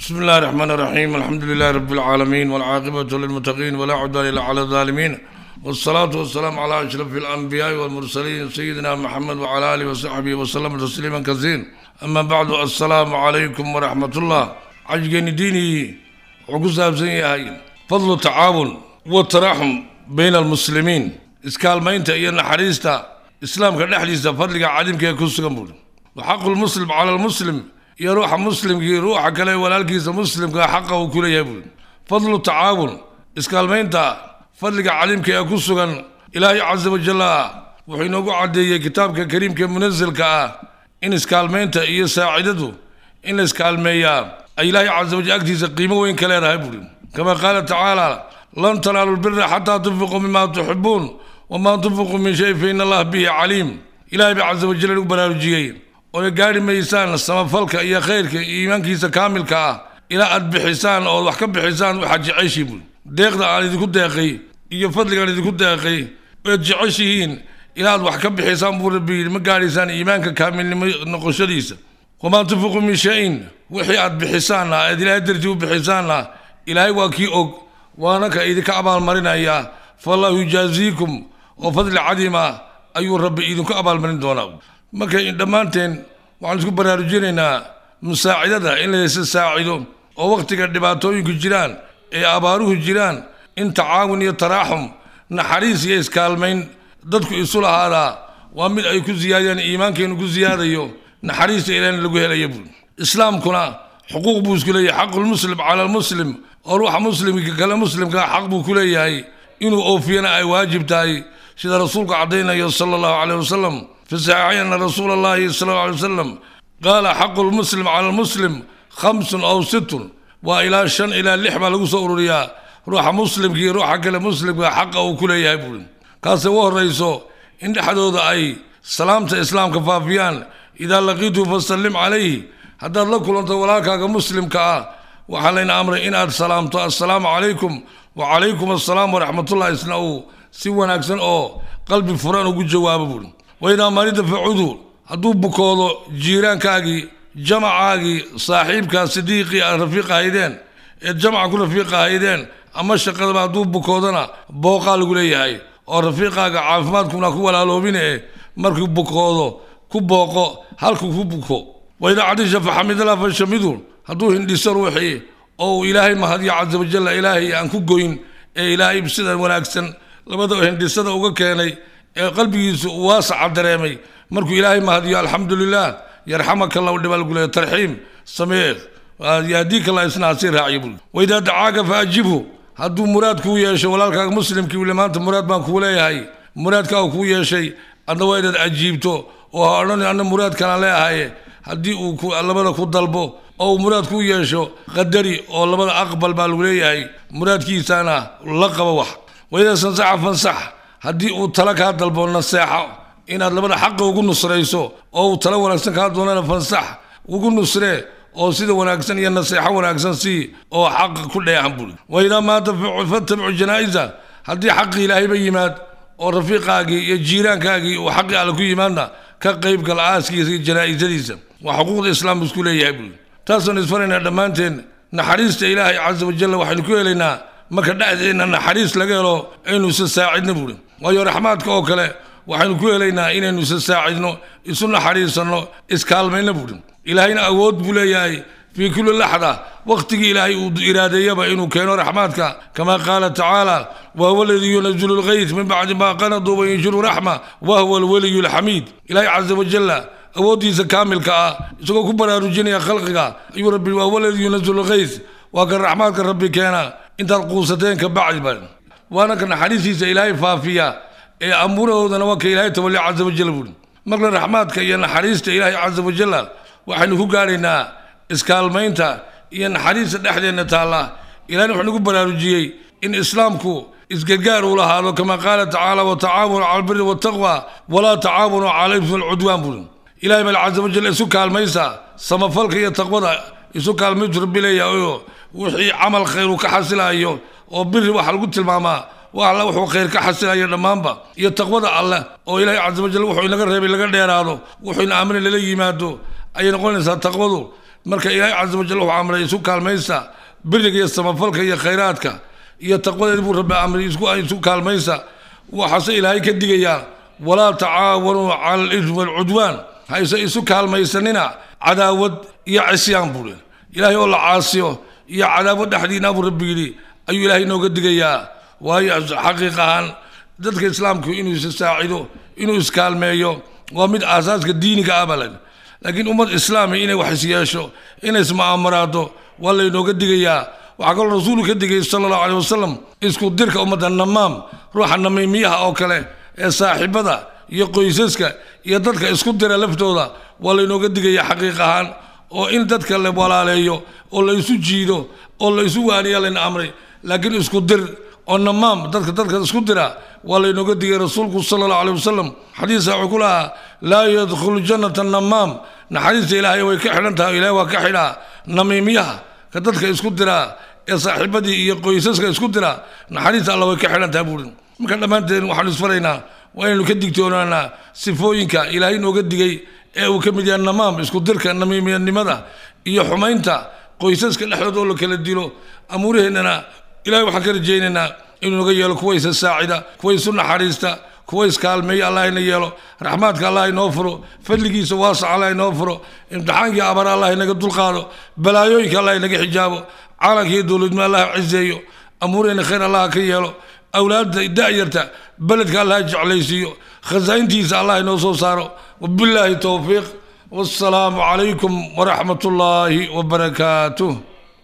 بسم الله الرحمن الرحيم الحمد لله رب العالمين والعاقبة للمتقين ولا عدوان إلا على الظالمين والصلاة والسلام على أشرف الأنبياء والمرسلين سيدنا محمد وعلى آله وصحبه وسلم تسليما كثيرا أما بعد السلام عليكم ورحمة الله عجقني ديني وقصة بسنية فضل التعاون والتراحم بين المسلمين إسكال ما أنت إيانا حريستا إسلام كان نحليستا فضلك عالمك يكون سكمبول وحق المسلم على المسلم يا روح مسلم يروح روح ولا الجيز مسلم كا حقه وكل يبون فضل التعاون مين تا فضل عليم كي أكسوغن إلهي عز وجل أقع عدي كتاب كريم كي منزل كا إن مين تا إيه ساعدته إن إسكالمية إلهي عز وجل أكتيس قيمة وين كلي رهيبون كما قال تعالى لن تنالوا البر حتى تنفقوا مما تحبون وما تنفقوا من شيء فإن الله به عليم إلهي عز وجل يقبل الجيين oy gaari maysaan samafalka iyo khayrka iyo iimaankiisa kaamilka ah ilaa aad bixisaan ood wax ka bixisaan waxaad jeceshiin buy deeqda aan idinku deeqay iyo fadligaan idinku deeqay oad jeceshihiin ilaaad wax ka bixisaan buu rabbi yidhi ma gaadhaysaan iimaanka kaamilnimo noqoshadiisa wamaa tufuqu min shay-in wixii aad bixisaanna aad ilaahay dartii u bixisaanna ilaahay waa kii og waana ka idinka abaalmarinayaa fallahu yujaaziikum oo fadli cadiima ah ayuu rabbi idinku abaalmarin doonaa marka dhammaanteen waxaan isku baraarujinaynaa musaacidada in laysa saacido oo wakhtiga dhibaatooyinku jiraan ee abaaruhu jiraan in tacaawun iyo taraaxum naxariis iyo iskaalmayn dadku isu lahaadaa waa mid ay ku ziyaadiyaan iimaankeenu ku ziyaadayo naxariista ilaahna lagu helaya buuri islaamkuna xuquuq buu isku leeyahay xaqulmuslim cala almuslim oo ruuxa muslimka kale muslimka xaq buu ku leeyahay inuu oofiyana ay waajib tahay sida rasuulku caddaynayo sala allahu caleyh wasalam فساعي أن رسول الله صلى الله عليه وسلم قال حق المسلم على المسلم خمس أو ست وإلى شن إلى لحبة لقصة أروريا روح مسلم كي روح كلا مسلم حق أو كل يهبون كاسة وهريسو إن حدود أي سلامة إسلام كفافيان إذا لقيته فسلم عليه هذا لكل أنت ولاك مسلم كأ وحلينا أمر إن السلام السلام عليكم وعليكم السلام ورحمة الله إسنأو سوى ناكسن أو قلبي فران وقو جواب بولن waidaa marida fa cudur hadduu bukoodo jiiraankaagii jamacaagii saaxiibkaa sidiiqii aad rafiiq ahaydeen ee jamaca ku rafiiq ahaydeen ama shaqadaba hadduu bukoodana booqaa lagu leeyahay oo rafiiqaaga caafimaadkuna ku walaaloobine markuu bukoodo ku booqo halku ku buko waidaa cadisha fa xamidala hadduu hindhiso ruuxii oo uu ilaahay mahadiyo casa wajalla ilaahay aan ku goyn ee ilaahay sidaan wanaagsan labada hindhisada uga keenay qalbigiisu waasaca dareemay markuu ilaahay mahadiyo alxamdulilah yarxamaka law dhibaalgulayo tarxiim samee yahdiika la isnaasi raaciya buu waidaa dacaaga fa ajibhu hadduu muraad kuu yeesho walaalkaaga muslimkii wili maanta muraad baan kuu leeyahay muraadkaaga kuu yeeshay adna waa inaad ajiibto oo ha odhan anna muraad kalaan leeahaye haddii uu labada ku dalbo oo uu muraad kuu yeesho qadari oo labada aqbal baa lagu leeyahay muraadkiisaana la qabo wax waidaa sansaxa fansax هدي وتلاك هذا البون نصيحة إن هذا البون حق وقول نصريسو أو تلا ونعكسن هذا دونا نفنصح وقول نصري أو سيد ونعكسن يا نصيحة ونعكسن سي أو حق كله يا عمبول وإذا ما تبع فتبع جنازة هدي حق إلهي بيمات أو رفيق أجي يجيران كأجي وحق على كل يمانا كقريب كل عاس كيس جنازة ليس وحقوق الإسلام بس كله يا عمبول تاسن إسفرنا دمانتين نحريست إلهي عز وجل وحلكوا لنا ما كدا إن نحريس لقيرو إنه سساعدنا بولن waayo raxmaadka oo kale waxaynu ku helaynaa inaynu isa saacidno isu naxariisanno iskaalmayna buuhi ilaahayna awood buu leeyahay fii kulli laxda wakhtigii ilaahay uu iraadeeyaba inuu keeno raxmaadka kamaa qaala tacaala wa huwa aladii yunazilu lkayt min bacdi maa qanaduu wayinshiru raxma wa huwa alwaliyu lxamiid ilaahay casa wajalla awooddiisa kaamilka ah isagoo ku baraarujinaya khalqiga ayuu rabbi wa huwa aladii yunazilu lkayt waa kan raxmaadka rabbi keena intaad quusateen ka bacdiba waana ka naxariistiisa ilaahay faafiya ee amurahoodana waa ka ilaahay tawali caza wajal buuri marna raxmaadka iyo naxariista ilaahay caza wajalla waxaynu ku gaadhaynaa iskaalmaynta iyo naxariista dhexdeenna taalla ilahna wuxuu nagu baraarujiyey in islaamku isgargaar uu lahaado kama qaala tacaala watacaawanu cala albiri waltaqwa walaa tacaawanu cala ifmi alcudwaan buuri ilaahay bal caza wajal isu kaalmaysa samafalka iyo taqwada isu kaalmaytu rabbileeya oo wixii camal khayr ka xasilaayo oo biri waxa lagu tilmaamaa wax alla wuxuu khayr ka xasilaya dhammaanba iyo taqwada alleh oo ilaahay casa wajal wuxuu inaga reebay laga dheeraado wuxuu in lala yimaado ayay noqonaysaa taqwadu marka ilaahay caza wajal wuxuu amray isu kaalmaysa biriga iyo samafalka iyo khayraadka iyo taqwada buu rabbi amray isu kaalmaysa waxaase ilaahay ka digayaa walaa tacaawanuu cala alidm walcudwaan hayse isu kaalmaysanina cadaawad iyo cisyaan buu ihi ilaahay oo la caasiyo iyo cadaawad dhexdiina buu rabbi yidhi ayuu ilaahay inooga digayaa waayo xaqiiq ahaan dadka islaamku inuu isa saacido inuu iskaalmeeyo waa mid aasaaska diiniga abalan ah laakiin ummad islaami ah inay wax isyeesho inay isma'amaraado waa laynooga digayaa waxaa kaloo rasuulu ka digay sala allahu caleyh wasalam isku dirka ummadda namaam ruuxa namiimiyaha oo kale ee saaxiibada iyo qoysaska iyo dadka isku dira laftooda waa laynooga digayaa xaqiiq ahaan oo in dadka la walaaleeyo oo laysu jiido oo laysu waaniya layna amray laakiin isku dir oo namaam dadka dadka isku dira waa laynooga digay rasuulku sala allah aleyh wasalam xadiisa wuxuu ku lahaa laa yadkhulu jannata namaam naxariista ilaahay way ka xidhan tahay ilahay waa ka xidhaa namiimyaha ka dadka isku diraa ee saaxiibadii iyo qoysaska isku diraa naxariista alla way ka xidhan tahay buuhi marka dhammaanteen waxaanu isfaraynaa waa inaynu ka digtoonaanaa sifooyinka ilaahay nooga digay ee uu ka mid yahay namaam isku dirka namiimiyanimada iyo xumaynta qoysaska dhexdood oo la kala dilo amuuraheennana ilahay waxaan ka rajaynaynaa inuu naga yeelo kuwa isa saacida kuwa isu naxariista kuwa iskaalmeeya allah ina yeelo raxmaadka allah inoo furo fadligiisa waasac allah inoo furo imtixaankii abara allah inaga dulqaado balaayooyinka allah inaga xijaabo caalankiiyo dowladnimo allah cizeeyo amuureyna khayr allah ka yeelo awlaadda da'yarta beledka allah jeclaysiiyo khasaaintiisa allah inoo soo saaro wabilaahi towfiiq wassalaamu calaykum waraxmat ullaahi wabarakaatuh